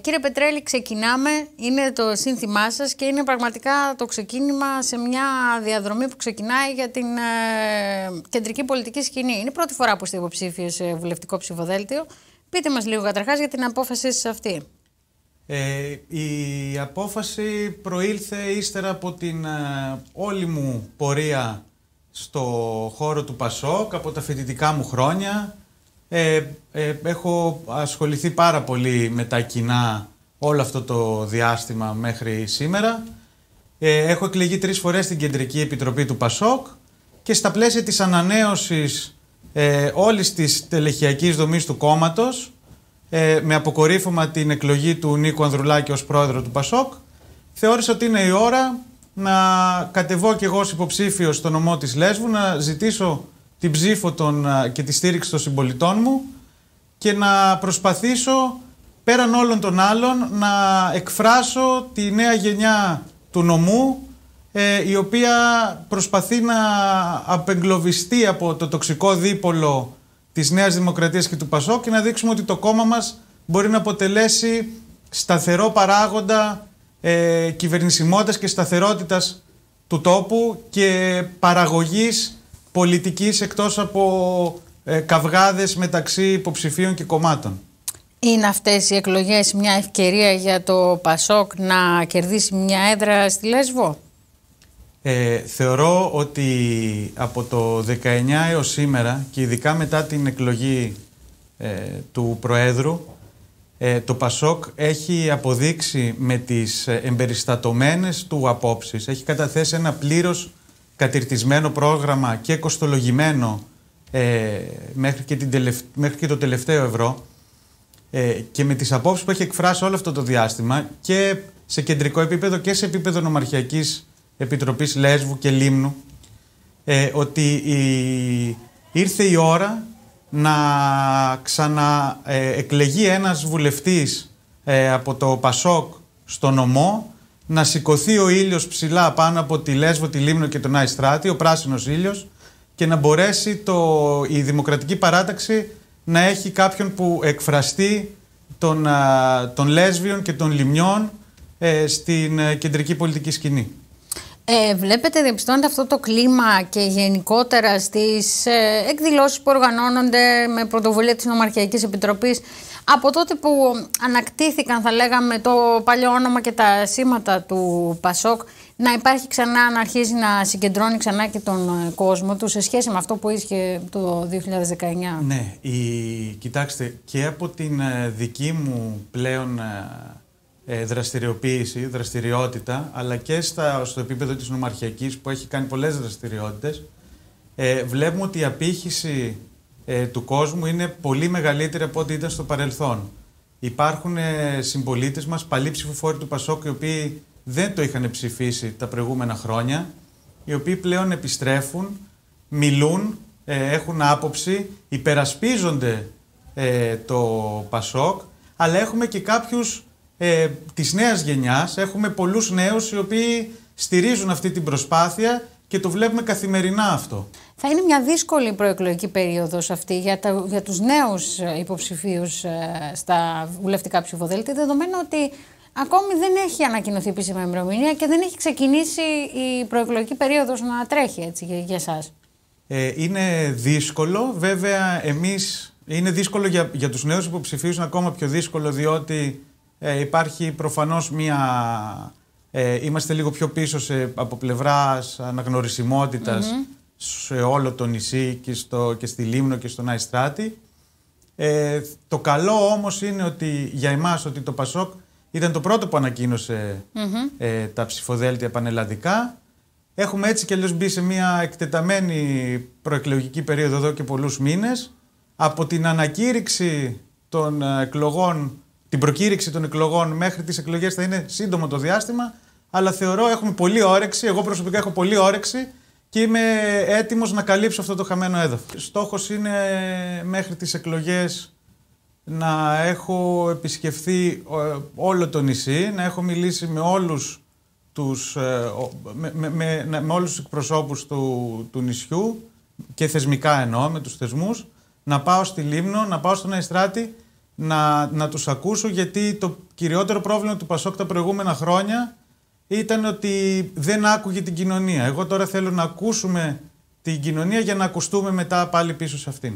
Κύριε Πετρέλη, ξεκινάμε. Είναι το σύνθημά σας και είναι πραγματικά το ξεκίνημα σε μια διαδρομή που ξεκινάει για την ε, κεντρική πολιτική σκηνή. Είναι η πρώτη φορά που είστε υποψήφιος σε βουλευτικό ψηφοδέλτιο. Πείτε μας λίγο καταρχάς για την απόφαση σας αυτή. Ε, η απόφαση προήλθε ύστερα από την ε, όλη μου πορεία στο χώρο του Πασόκ, από τα φοιτητικά μου χρόνια, ε, ε, έχω ασχοληθεί πάρα πολύ με τα κοινά όλο αυτό το διάστημα μέχρι σήμερα. Ε, έχω εκλεγεί τρεις φορές στην Κεντρική Επιτροπή του ΠΑΣΟΚ και στα πλαίσια της ανανέωσης ε, όλης της τελεχειακής δομής του κόμματος ε, με αποκορύφωμα την εκλογή του Νίκου Ανδρουλάκη ως πρόεδρο του ΠΑΣΟΚ θεώρησα ότι είναι η ώρα να κατεβώ κι εγώ ως υποψήφιος στο νομό της Λέσβου να ζητήσω την ψήφο των, και τη στήριξη των συμπολιτών μου και να προσπαθήσω πέραν όλων των άλλων να εκφράσω τη νέα γενιά του νομού ε, η οποία προσπαθεί να απεγκλωβιστεί από το τοξικό δίπολο της Νέας Δημοκρατίας και του Πασό και να δείξουμε ότι το κόμμα μας μπορεί να αποτελέσει σταθερό παράγοντα ε, κυβερνησιμότητας και σταθερότητας του τόπου και παραγωγής πολιτικής εκτός από ε, μεταξύ υποψηφίων και κομμάτων. Είναι αυτές οι εκλογές μια ευκαιρία για το Πασόκ να κερδίσει μια έδρα στη Λέσβο. Ε, θεωρώ ότι από το 19 έως σήμερα και ειδικά μετά την εκλογή ε, του Προέδρου ε, το ΠΑΣΟΚ έχει αποδείξει με τις ε, εμπεριστατωμένες του απόψεις, έχει καταθέσει ένα πλήρως κατηρτισμένο πρόγραμμα και κοστολογημένο ε, μέχρι, και την το τελευταίο ευρώ ε, και με τις απόψεις που έχει εκφράσει όλο αυτό το διάστημα και σε κεντρικό επίπεδο και σε επίπεδο νομαρχιακής επιτροπής Λέσβου και Λίμνου ε, ότι ήρθε η ώρα να ξαναεκλεγεί ε, ένας βουλευτής από το ΠΑΣΟΚ στο νομό να σηκωθεί ο ήλιος ψηλά πάνω από τη Λέσβο, τη Λίμνο και τον άιστράτη, ο πράσινος ήλιος, και να μπορέσει το, η δημοκρατική παράταξη να έχει κάποιον που εκφραστεί των, των λέσβιων και των λιμιών ε, στην ε, κεντρική πολιτική σκηνή. Ε, βλέπετε, διαπιστώνετε αυτό το κλίμα και γενικότερα στις ε, εκδηλώσεις που οργανώνονται με πρωτοβουλία της Νομαρχιακής Επιτροπής από τότε που ανακτήθηκαν, θα λέγαμε, το παλιό όνομα και τα σήματα του Πασόκ, να υπάρχει ξανά, να αρχίζει να συγκεντρώνει ξανά και τον ε, κόσμο του σε σχέση με αυτό που ήσχε το 2019. Ναι, η... κοιτάξτε, και από την ε, δική μου πλέον ε, δραστηριοποίηση, δραστηριότητα, αλλά και στα, στο επίπεδο της νομαρχιακής που έχει κάνει πολλές δραστηριότητες, βλέπουμε ότι η απήχηση ε, του κόσμου είναι πολύ μεγαλύτερη από ό,τι ήταν στο παρελθόν. Υπάρχουν ε, συμπολίτες μας, παλιοί ψηφοφόροι του Πασόκ, οι οποίοι δεν το είχαν ψηφίσει τα προηγούμενα χρόνια, οι οποίοι πλέον επιστρέφουν, μιλούν, ε, έχουν άποψη, υπερασπίζονται το Πασόκ, αλλά έχουμε και κάποιους ε, της νέας γενιάς, έχουμε πολλούς νέους οι οποίοι στηρίζουν αυτή την προσπάθεια και το βλέπουμε καθημερινά αυτό. Θα είναι μια δύσκολη προεκλογική περίοδος αυτή για, τα, για τους νέους ε, υποψηφίους ε, στα βουλευτικά ψηφοδέλτια, δεδομένου ότι ακόμη δεν έχει ανακοινωθεί επίσημα ημερομηνία και δεν έχει ξεκινήσει η προεκλογική περίοδος να τρέχει έτσι, για, για σας. Ε, είναι δύσκολο, βέβαια εμείς, είναι δύσκολο για, για τους νέους υποψηφίους, ακόμα πιο δύσκολο διότι ε, υπάρχει προφανώς μια ε, είμαστε λίγο πιο πίσω σε, από πλευράς αναγνωρισιμότητας σε όλο το νησί και, και στη Λίμνο και στον Αϊστράτη. Ε, το καλό όμως είναι ότι για εμάς ότι το Πασόκ ήταν το πρώτο που ανακοίνωσε ε, τα ψηφοδέλτια πανελλαδικά. Έχουμε έτσι και αλλιώς μπει σε μια εκτεταμένη προεκλογική περίοδο εδώ και πολλούς μήνες. Από την ανακήρυξη των εκλογών, την προκήρυξη των εκλογών μέχρι τις εκλογές θα είναι σύντομο το διάστημα, αλλά θεωρώ έχουμε πολύ όρεξη. Εγώ προσωπικά έχω πολύ όρεξη και είμαι έτοιμος να καλύψω αυτό το χαμένο έδαφος. Στόχος είναι μέχρι τις εκλογές να έχω επισκεφθεί ε, όλο το νησί, να έχω μιλήσει με όλους τους, ε, με, με, με, όλους τους εκπροσώπους του, του νησιού και θεσμικά εννοώ με τους θεσμούς, να πάω στη Λίμνο, να πάω στον Αϊστράτη, να, να τους ακούσω γιατί το κυριότερο πρόβλημα του Πασόκ τα προηγούμενα χρόνια ήταν ότι δεν άκουγε την κοινωνία. Εγώ τώρα θέλω να ακούσουμε την κοινωνία για να ακουστούμε μετά πάλι πίσω σε αυτήν.